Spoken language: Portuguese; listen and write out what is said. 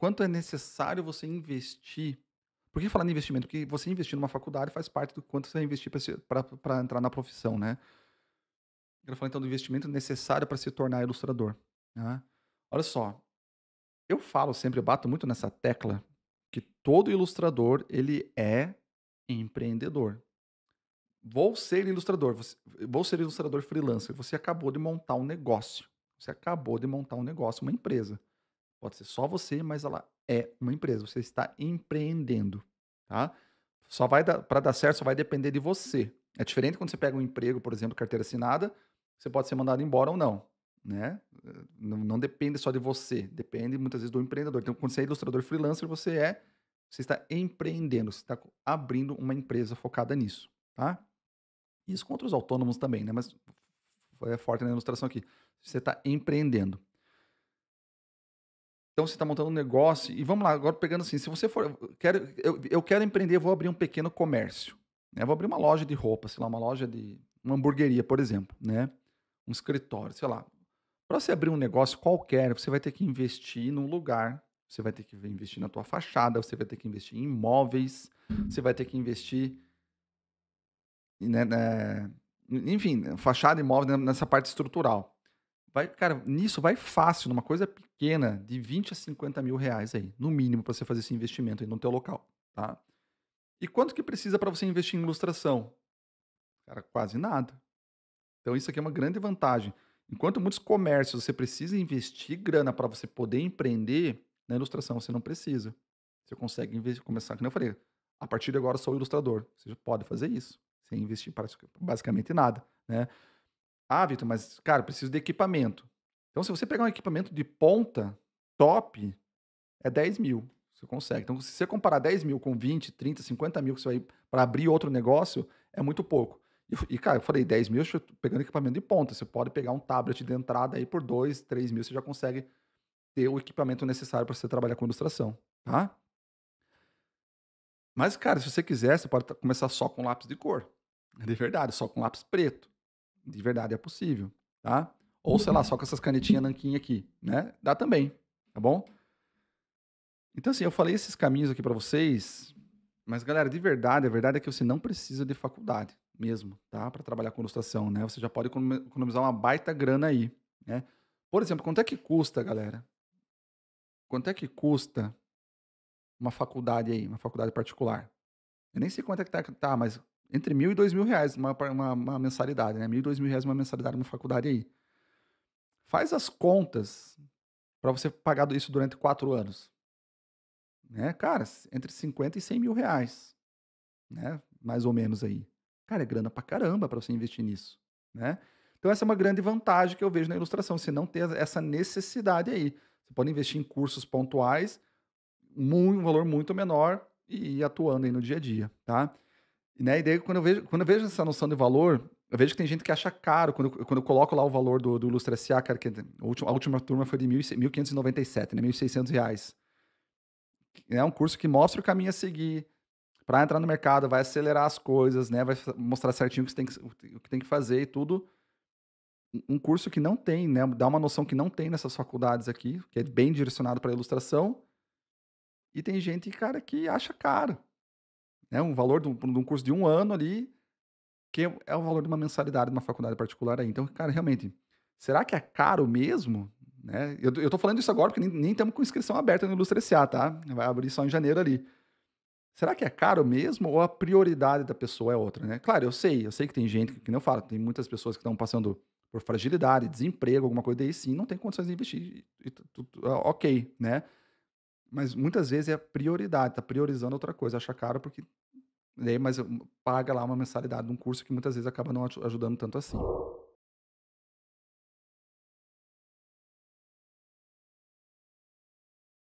quanto é necessário você investir. Por que falar em investimento? Porque você investir numa faculdade faz parte do quanto você vai investir para entrar na profissão, né? Eu quero falar então do investimento necessário para se tornar ilustrador. Né? Olha só, eu falo sempre, eu bato muito nessa tecla que todo ilustrador ele é empreendedor. Vou ser ilustrador, vou ser ilustrador freelancer. Você acabou de montar um negócio. Você acabou de montar um negócio, uma empresa. Pode ser só você, mas ela é uma empresa. Você está empreendendo, tá? Só vai para dar certo, só vai depender de você. É diferente quando você pega um emprego, por exemplo, carteira assinada, você pode ser mandado embora ou não, né? Não, não depende só de você, depende muitas vezes do empreendedor. Então, quando você é ilustrador freelancer, você é, você está empreendendo, você está abrindo uma empresa focada nisso, tá? Isso contra os autônomos também, né? Mas é forte na ilustração aqui. Você está empreendendo. Então você está montando um negócio e vamos lá, agora pegando assim, se você for, eu quero, eu, eu quero empreender, vou abrir um pequeno comércio, né? Vou abrir uma loja de roupa, sei lá, uma loja de uma hamburgueria, por exemplo, né? Um escritório, sei lá. Para você abrir um negócio qualquer, você vai ter que investir num lugar, você vai ter que investir na tua fachada, você vai ter que investir em imóveis, você vai ter que investir, né, né enfim, fachada, imóvel né, nessa parte estrutural. Vai, cara, nisso vai fácil, numa coisa pequena, de 20 a 50 mil reais aí, no mínimo, para você fazer esse investimento aí no teu local, tá? E quanto que precisa para você investir em ilustração? Cara, quase nada. Então isso aqui é uma grande vantagem. Enquanto muitos comércios você precisa investir grana para você poder empreender, na ilustração você não precisa. Você consegue investir, começar, como eu falei, a partir de agora eu sou ilustrador. Você pode fazer isso, sem investir basicamente nada, né? Ah, Vitor, mas, cara, preciso de equipamento. Então, se você pegar um equipamento de ponta, top, é 10 mil. Você consegue. Então, se você comparar 10 mil com 20, 30, 50 mil que você vai para abrir outro negócio, é muito pouco. E, cara, eu falei 10 mil pegando equipamento de ponta. Você pode pegar um tablet de entrada aí por 2, 3 mil, você já consegue ter o equipamento necessário para você trabalhar com ilustração, tá? Mas, cara, se você quiser, você pode começar só com lápis de cor. É de verdade, só com lápis preto. De verdade, é possível, tá? Ou, sei lá, uhum. só com essas canetinhas nanquinha aqui, né? Dá também, tá bom? Então, assim, eu falei esses caminhos aqui para vocês, mas, galera, de verdade, a verdade é que você não precisa de faculdade mesmo, tá? Para trabalhar com ilustração, né? Você já pode economizar uma baita grana aí, né? Por exemplo, quanto é que custa, galera? Quanto é que custa uma faculdade aí, uma faculdade particular? Eu nem sei quanto é que tá, tá mas entre mil e dois mil reais uma, uma, uma mensalidade, né? Mil e dois mil reais uma mensalidade numa faculdade aí. Faz as contas para você pagar isso durante quatro anos. Né? Cara, entre 50 e 100 mil reais. Né? Mais ou menos aí. Cara, é grana pra caramba para você investir nisso. Né? Então essa é uma grande vantagem que eu vejo na ilustração, você não ter essa necessidade aí. Você pode investir em cursos pontuais, um valor muito menor e ir atuando aí no dia a dia, tá? Né? E daí, quando eu, vejo, quando eu vejo essa noção de valor, eu vejo que tem gente que acha caro. Quando, eu, quando eu coloco lá o valor do, do Ilustra SA, cara, que a última, a última turma foi de 1.597, né? 1.600 reais. É um curso que mostra o caminho a seguir para entrar no mercado, vai acelerar as coisas, né? Vai mostrar certinho o que, tem que, o que tem que fazer e tudo. Um curso que não tem, né? Dá uma noção que não tem nessas faculdades aqui, que é bem direcionado para ilustração. E tem gente, cara, que acha caro né, um valor de um, de um curso de um ano ali, que é o valor de uma mensalidade de uma faculdade particular aí. Então, cara, realmente, será que é caro mesmo? Né? Eu, eu tô falando isso agora porque nem, estamos com inscrição aberta no Ilustre SA, tá? Vai abrir só em janeiro ali. Será que é caro mesmo ou a prioridade da pessoa é outra, né? Claro, eu sei, eu sei que tem gente, que, não eu falo, tem muitas pessoas que estão passando por fragilidade, desemprego, alguma coisa daí sim, não tem condições de investir, e, e, ok, né? Mas muitas vezes é prioridade, tá priorizando outra coisa, acha caro porque. Né, mas hum, paga lá uma mensalidade de um curso que muitas vezes acaba não ajudando tanto assim.